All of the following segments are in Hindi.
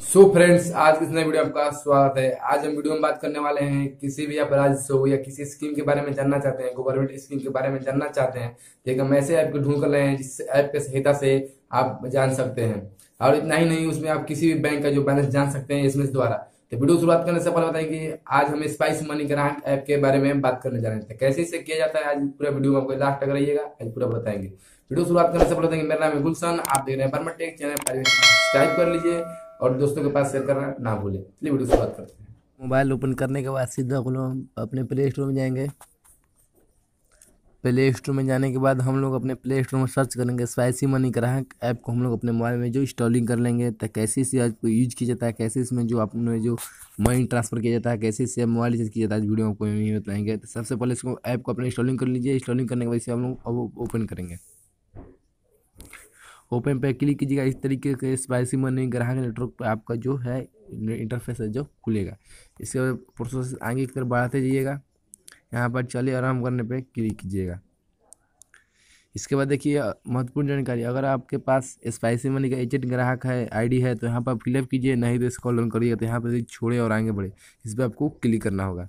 सो so फ्रेंड्स आज इस नए वीडियो में आपका स्वागत है आज हम वीडियो में बात करने वाले हैं किसी भी अपराध से हो या किसी स्कीम के बारे में जानना चाहते हैं गवर्नमेंट स्कीम के बारे में जानना चाहते हैं तो हम ऐसे ऐप को ढूंढ कर रहे हैं जिस ऐप के सहायता से आप जान सकते हैं और इतना ही नहीं उसमें आप किसी भी बैंक का जो बैलेंस जान सकते हैं एसएमएस द्वारा तो वीडियो शुरुआत करने से पहले बताएंगे आज हम स्पाइस मनी ग्राहक ऐप के बारे में बात करने जा रहे हैं तो कैसे इसे किया जाता है आज पूरा वीडियो में आपको लास्ट तक रहिएगा आज पूरा बताएंगे वीडियो शुरुआत करने से पहले बताएंगे मेरा नाम है गुलशन आप देख रहे हैं बर्मा टेक चैनल सब्सक्राइब कर लीजिए और दोस्तों के पास शेयर करना ना भूलें चलिए वीडियो से बात करते हैं मोबाइल ओपन करने के बाद सीधा हम लोग अपने प्ले स्टोर में जाएंगे प्ले स्टोर में जाने के बाद हम लोग अपने प्ले स्टोर में सर्च करेंगे स्पाइसी मनी ग्राहक ऐप को हम लोग अपने मोबाइल में जो इंस्टॉलिंग कर लेंगे तो कैसे इसे को यूज किया जाता है कैसे इसमें जो आपने जो मनी ट्रांसफर किया जाता है कैसे इसे मोबाइल रिचार्ज किया जाता है वीडियो आपको यही बताएंगे तो सबसे पहले इसको ऐप को अपने इंस्टॉलिंग कर लीजिए इंस्टॉलिंग करने के बाद इसे हम लोग ओपन करेंगे ओपन पे क्लिक कीजिएगा इस तरीके से स्पाइसी मनी ग्राहक नेटवर्क पर आपका जो है इंटरफेस है जो खुलेगा इसके बाद प्रोसेस आगे की तरफ बढ़ाते जाइएगा यहाँ पर चले आराम करने पर क्लिक कीजिएगा इसके बाद देखिए महत्वपूर्ण जानकारी अगर आपके पास स्पाइसी मनी का एजेंट ग्राहक है आईडी है तो यहाँ पर फिलअप कीजिए नहीं तो इसको लोन करिएगा तो यहाँ पर छोड़े और आगे बढ़े इस पर आपको क्लिक करना होगा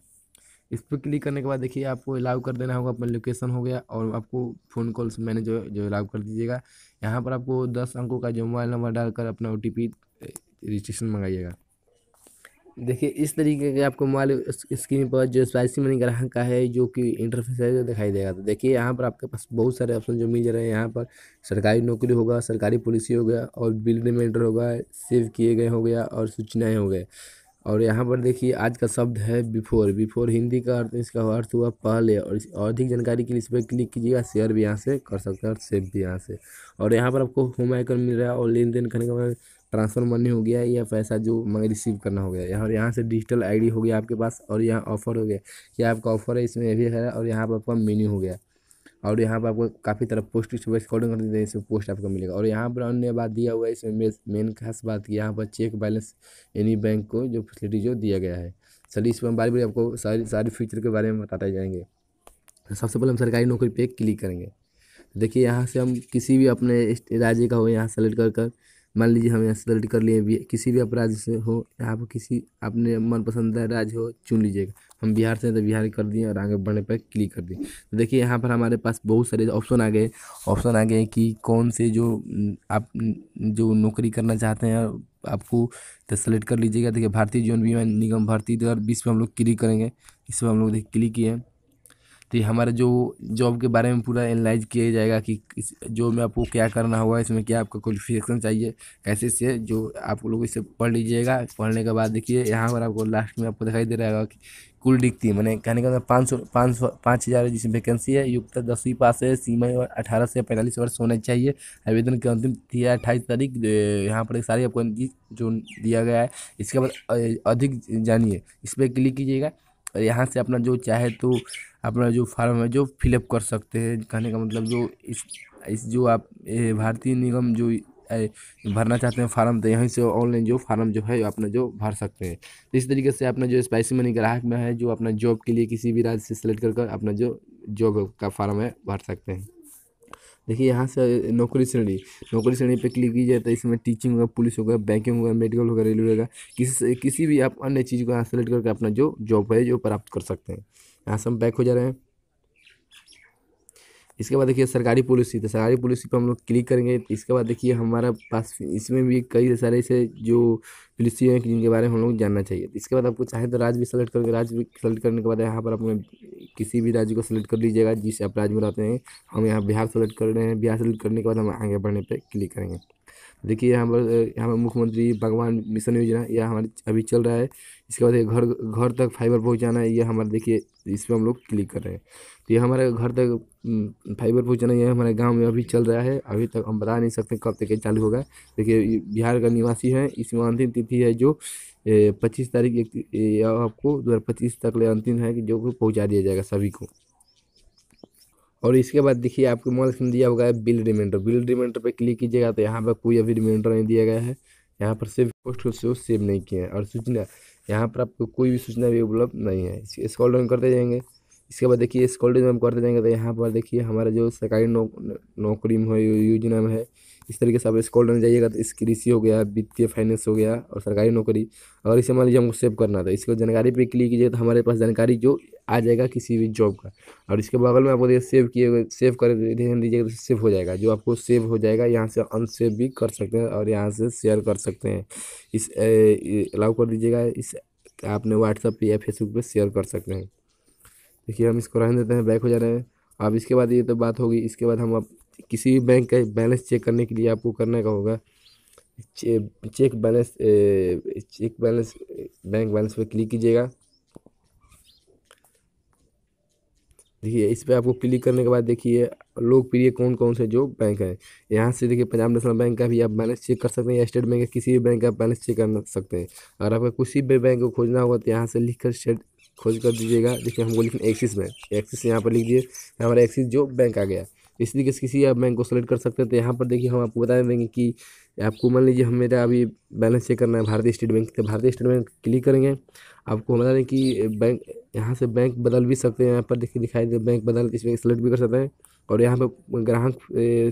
इस पर क्लिक करने के बाद देखिए आपको अलाउ कर देना होगा अपना लोकेशन हो गया और आपको फ़ोन कॉल मैंने जो जो अलाउ कर दीजिएगा यहाँ पर आपको दस अंकों का जो मोबाइल नंबर डालकर अपना ओ रजिस्ट्रेशन मंगाइएगा देखिए इस तरीके के आपको मोबाइल स्क्रीन पर जो स्पाइसी मनी ग्राहक का है जो कि इंटरफेस है जो दिखाई देगा तो देखिए यहाँ पर आपके पास बहुत सारे ऑप्शन जो मिल जा रहे हैं यहाँ पर सरकारी नौकरी होगा सरकारी पॉलिसी हो गया और बिल रिमाइंडर होगा सेव किए गए हो गया और सूचनाएँ हो गए और यहाँ पर देखिए आज का शब्द है बिफोर बिफोर हिंदी का अर्थ इसका अर्थ हुआ पहले और अधिक जानकारी के लिए इस पर क्लिक कीजिएगा शेयर भी यहाँ से कर सकते हैं और सेव भी यहाँ से और यहाँ पर आपको होम आइकन मिल रहा है और लेन देन करने बाद ट्रांसफर मनी हो गया या पैसा जो मैं रिसीव करना हो गया और यहाँ से डिजिटल आईडी हो गया आपके पास और यहाँ ऑफर हो गया ये आपका ऑफर है इसमें भी है और यहाँ पर आपका मेन्यू हो गया और यहाँ पर आपको काफ़ी तरह पोस्ट सुबह स्कॉलिंग करते हैं इसमें पोस्ट आपको मिलेगा और यहाँ पर अन्य बात दिया हुआ है इसमें मेन खास बात की यहाँ पर चेक बैलेंस यानी बैंक को जो फैसिलिटी जो दिया गया है सर इस पर हम बारी बारी आपको सारी सारे फ्यूचर के बारे में बताते जाएंगे तो सबसे पहले हम सरकारी नौकरी पे क्लिक करेंगे देखिए यहाँ से हम किसी भी अपने राज्य का हो यहाँ सेलेक्ट कर कर मान लीजिए हम यहाँ से सेलेक्ट कर लिए किसी भी आप राज्य से हो यहाँ पर किसी अपने मनपसंद राज्य हो चुन लीजिएगा हम बिहार से हैं तो बिहार कर दिए और आगे बढ़ने पर क्लिक कर दिए तो देखिए यहाँ पर हमारे पास बहुत सारे ऑप्शन आ गए ऑप्शन आ गए कि कौन से जो आप जो नौकरी करना चाहते हैं आपको तो सेलेक्ट कर लीजिएगा देखिए भारतीय जीवन बीमा निगम भर्ती दो हज़ार बीस पर हम लोग क्लिक करेंगे इस पर हम लोग देखिए क्लिक किए तो ये हमारा जो जॉब के बारे में पूरा एनालाइज किया जाएगा कि इस जॉब में आपको क्या करना होगा इसमें क्या आपका क्वालिफिकेशन चाहिए कैसे से जो आप लोग इसे पढ़ लीजिएगा पढ़ने के बाद देखिए यहाँ पर आपको लास्ट में आपको दिखाई दे रहा होगा कि कुल डिग्री मैंने कहने का मतलब पाँच सौ पाँच सौ पाँच हज़ार जिसमें वैकेंसी है युक्त दसवीं पास है सीमा और अठारह से पैंतालीस वर्ष होने चाहिए आवेदन की अंतिम तिथि है अट्ठाईस तारीख यहाँ पर सारी आपको जो दिया गया है इसके बाद अधिक जानिए इस पर क्लिक कीजिएगा और यहाँ से अपना जो चाहे तो अपना जो फार्म है जो फिलअप कर सकते हैं कहने का मतलब जो इस इस जो आप भारतीय निगम जो भरना चाहते हैं फार्म तो यहीं से ऑनलाइन जो फार्म जो है अपना जो भर सकते हैं तो इस तरीके से अपना जो स्पाइसी मनी ग्राहक में है जो अपना जॉब के लिए किसी भी राज्य से सेलेक्ट कर अपना जो जॉब का फार्म है भर सकते हैं देखिए यहाँ से नौकरी श्रेणी नौकरी श्रेणी पे क्लिक की जाए तो इसमें टीचिंग होगा पुलिस होगा बैंकिंग होगा मेडिकल होगा रेलवे होगा किसी किसी भी आप अन्य चीज़ को यहाँ सेलेक्ट करके अपना जो जॉब है जो प्राप्त कर सकते हैं यहाँ से हम बैक हो जा रहे हैं इसके बाद देखिए सरकारी पॉलिसी तो सरकारी पॉलिसी पर हम लोग क्लिक करेंगे इसके बाद देखिए हमारा पास इसमें भी कई सारे ऐसे जो पॉलिसी हैं जिनके बारे में हम लोग जानना चाहिए इसके बाद आपको चाहे तो राज्य भी सेलेक्ट करके राज्य भी सेलेक्ट करने के बाद यहाँ पर अपने किसी भी राज्य को सेलेक्ट कर लीजिएगा जिस आप राज्य में रहते हैं हम यहाँ बिहार सेलेक्ट कर रहे हैं बिहार सेलेक्ट करने के बाद हम आगे बढ़ने पर क्लिक करेंगे देखिए यहाँ पर यहाँ पर मुख्यमंत्री भगवान मिशन योजना यह हमारे अभी चल रहा है इसके बाद घर घर तक फाइबर पहुंचाना है ये हमारा देखिए इस पर हम लोग क्लिक कर रहे हैं तो ये हमारे घर तक फाइबर पहुंचाना ये हमारे गांव में अभी चल रहा है अभी तक हम बता नहीं सकते कब तक ये चालू होगा देखिए बिहार का निवासी है इसमें अंतिम तिथि है जो पच्चीस तारीख आपको दो तक ले अंतिम है कि जो पहुँचा दिया जाएगा सभी को और इसके बाद देखिए आपको मोबाइल स्क्रीन दिया होगा बिल रिमाइंडर बिल रिमाइंडर पर क्लिक कीजिएगा तो यहाँ पर कोई अभी रिमाइंडर नहीं दिया गया है यहाँ पर सेव पोस्ट को सेव नहीं किए हैं और सूचना यहाँ पर आपको कोई भी सूचना भी उपलब्ध नहीं है इसको स्कॉल डाउन करते जाएंगे इसके बाद देखिए कॉलेज में हम करते जाएंगे तो यहाँ पर देखिए हमारा जो सरकारी नौ, नौकरी में योजना में है इस तरीके से आप कॉलेज में जाइएगा तो इस कृषि हो गया वित्तीय फाइनेंस हो गया और सरकारी नौकरी अगर इसे मान लीजिए हमको सेव करना था तो इसको जानकारी पे क्लिक कीजिए तो हमारे पास जानकारी जो आ जाएगा किसी भी जॉब का और इसके बगल में आपको देखिए सेव किए सेव कर ध्यान दीजिएगा तो सेव हो जाएगा जो आपको सेव हो जाएगा यहाँ से अनसेव भी कर सकते हैं और यहाँ से शेयर कर सकते हैं इस अलाउ कर दीजिएगा इस आपने व्हाट्सअप पे या फेसबुक पे शेयर कर सकते हैं देखिए हम इसको रहने देते हैं बैक हो जा रहे हैं अब इसके बाद ये तो बात होगी इसके बाद हम अब किसी भी बैंक का बैलेंस चेक करने के लिए आपको करने का होगा check balance check balance bank balance पर क्लिक कीजिएगा देखिए इस पर आपको क्लिक करने के बाद देखिए लोकप्रिय कौन कौन से जो बैंक हैं यहाँ से देखिए पंजाब नेशनल बैंक का भी आप बैलेंस चेक कर सकते हैं या स्टेट बैंक का किसी भी बैंक का बैलेंस चेक कर सकते हैं अगर आपको किसी भी बैंक को खोजना होगा तो यहाँ से लिख कर स्टेट खोज कर दीजिएगा देखिए हमको लिखना एक्सिस बैंक एक्सिस यहाँ पर लिख दिए हमारा एक्सिस जो बैंक आ गया इस तरीके से किसी आप बैंक को सेलेक्ट कर सकते हैं तो यहाँ पर देखिए हम आपको बता देंगे कि आपको मान लीजिए हम मेरा अभी बैलेंस चेक करना है भारतीय स्टेट बैंक तो भारतीय स्टेट बैंक क्लिक करेंगे आपको बता दें कि बैंक यहाँ से बैंक बदल भी सकते हैं यहाँ पर देखिए दिखाई दे बैंक बदल इसमें सेलेक्ट भी कर सकते हैं और यहाँ पर ग्राहक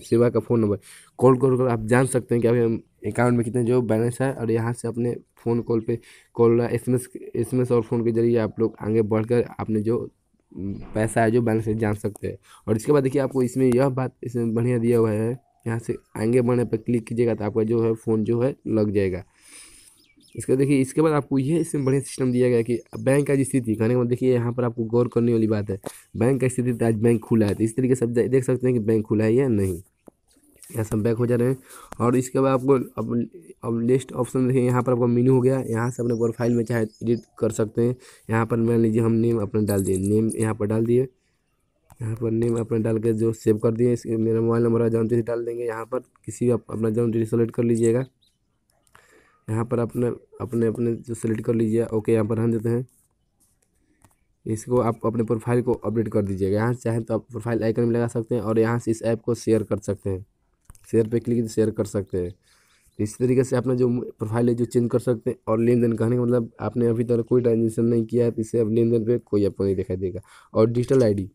सेवा का फ़ोन नंबर कॉल कॉल कर आप जान सकते हैं कि अभी अकाउंट में कितने जो बैलेंस है और यहाँ से अपने फ़ोन कॉल पे कॉल एस एम और फ़ोन के जरिए आप लोग आगे बढ़कर अपने जो पैसा है जो बैलेंस है जान सकते हैं और इसके बाद देखिए आपको इसमें यह बात इसमें बढ़िया दिया हुआ है यहाँ से आगे बढ़ने पर क्लिक कीजिएगा तो आपका जो है फ़ोन जो है लग जाएगा इसका देखिए इसके बाद आपको यह इसमें बढ़िया सिस्टम दिया गया कि बैंक का स्थिति कहने का मतलब देखिए यहाँ पर आपको गौर करने वाली बात है बैंक का स्थिति आज बैंक खुला है तो इस तरीके से आप देख सकते हैं कि बैंक खुला है या नहीं यहाँ सब बैक हो जा रहे हैं और इसके बाद आपको अब अब नेक्स्ट ऑप्शन देखिए यहाँ पर आपका मीनू हो गया यहाँ से अपने प्रोफाइल में चाहे एडिट कर सकते हैं यहाँ पर मान लीजिए हम नेम अपना डाल दिए नेम यहाँ पर डाल दिए यहाँ पर नेम अपना डाल के जो सेव कर दिए मेरा मोबाइल नंबर जन्म तिथि डाल देंगे यहाँ पर किसी भी अपना जन्म सेलेक्ट कर लीजिएगा यहाँ पर अपने अपने अपने जो सेलेक्ट कर लीजिए ओके यहाँ पर रहने देते हैं इसको आप अपने प्रोफाइल को अपडेट कर दीजिएगा यहाँ से चाहें तो आप प्रोफाइल आइकन में लगा सकते हैं और यहाँ से इस ऐप को शेयर कर सकते हैं शेयर पे क्लिक शेयर कर सकते हैं इस तरीके से अपना जो प्रोफाइल है जो चेंज कर सकते हैं और लेन देन कहने का मतलब आपने अभी तक कोई ट्रांजेक्शन नहीं किया है तो इससे अब लेन देन पर कोई आपको नहीं दिखाई देगा और डिजिटल आई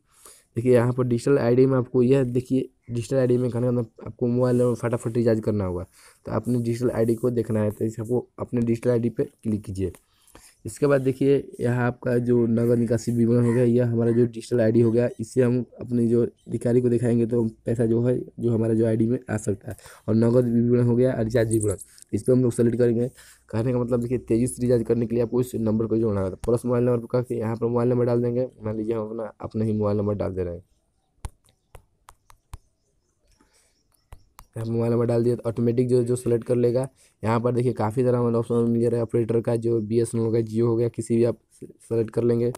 देखिए यहाँ पर डिजिटल आईडी में आपको यह देखिए डिजिटल आईडी में खाना आपको मोबाइल नंबर फटाफट रिचार्ज करना होगा तो आपने डिजिटल आईडी को देखना है तो इसे आपको अपने डिजिटल आईडी पे क्लिक कीजिए इसके बाद देखिए यह आपका जो नगद निकासी विवरण हो गया यह हमारा जो डिजिटल आईडी हो गया इससे हम अपने जो अधिकारी को दिखाएंगे तो पैसा जो है जो हमारा जो आईडी में आ सकता है और नगद विवरण हो गया रिचार्ज विवरण इस पर हम लोग सेलेक्ट करेंगे कहने का मतलब देखिए तेजी से रिचार्ज करने के लिए आपको इस नंबर को जोड़ना होगा प्लस मोबाइल नंबर पर कहा कि यहाँ पर मोबाइल नंबर डाल देंगे मान लीजिए हम अपना अपना ही मोबाइल नंबर डाल दे रहे हैं मोबाइल नंबर डाल दिया तो ऑटोमेटिक जो जो सेलेक्ट कर लेगा यहाँ पर देखिए काफ़ी सारा मतलब ऑप्शन मिल रहा है ऑपरेटर का जो बी एस एन एल होगा जियो हो गया किसी भी आप सेलेक्ट कर लेंगे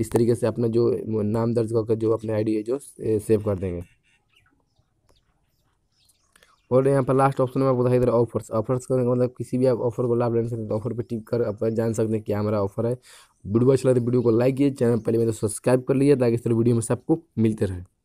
इस तरीके से अपना जो नाम दर्ज करके जो अपने आईडी है जो सेव कर देंगे और यहाँ पर लास्ट ऑप्शन में आपको दिखाई दे रहा है ऑफर्स ऑफर्स का मतलब किसी भी आप ऑफर को लाभ ले सकते हैं तो ऑफर पर टिक कर आप जान सकते हैं क्या हमारा ऑफर है वीडियो अच्छा लगे तो वीडियो को लाइक कीजिए चैनल पहले तो सब्सक्राइब कर लीजिए ताकि इस तरह वीडियो में सबको मिलते रहे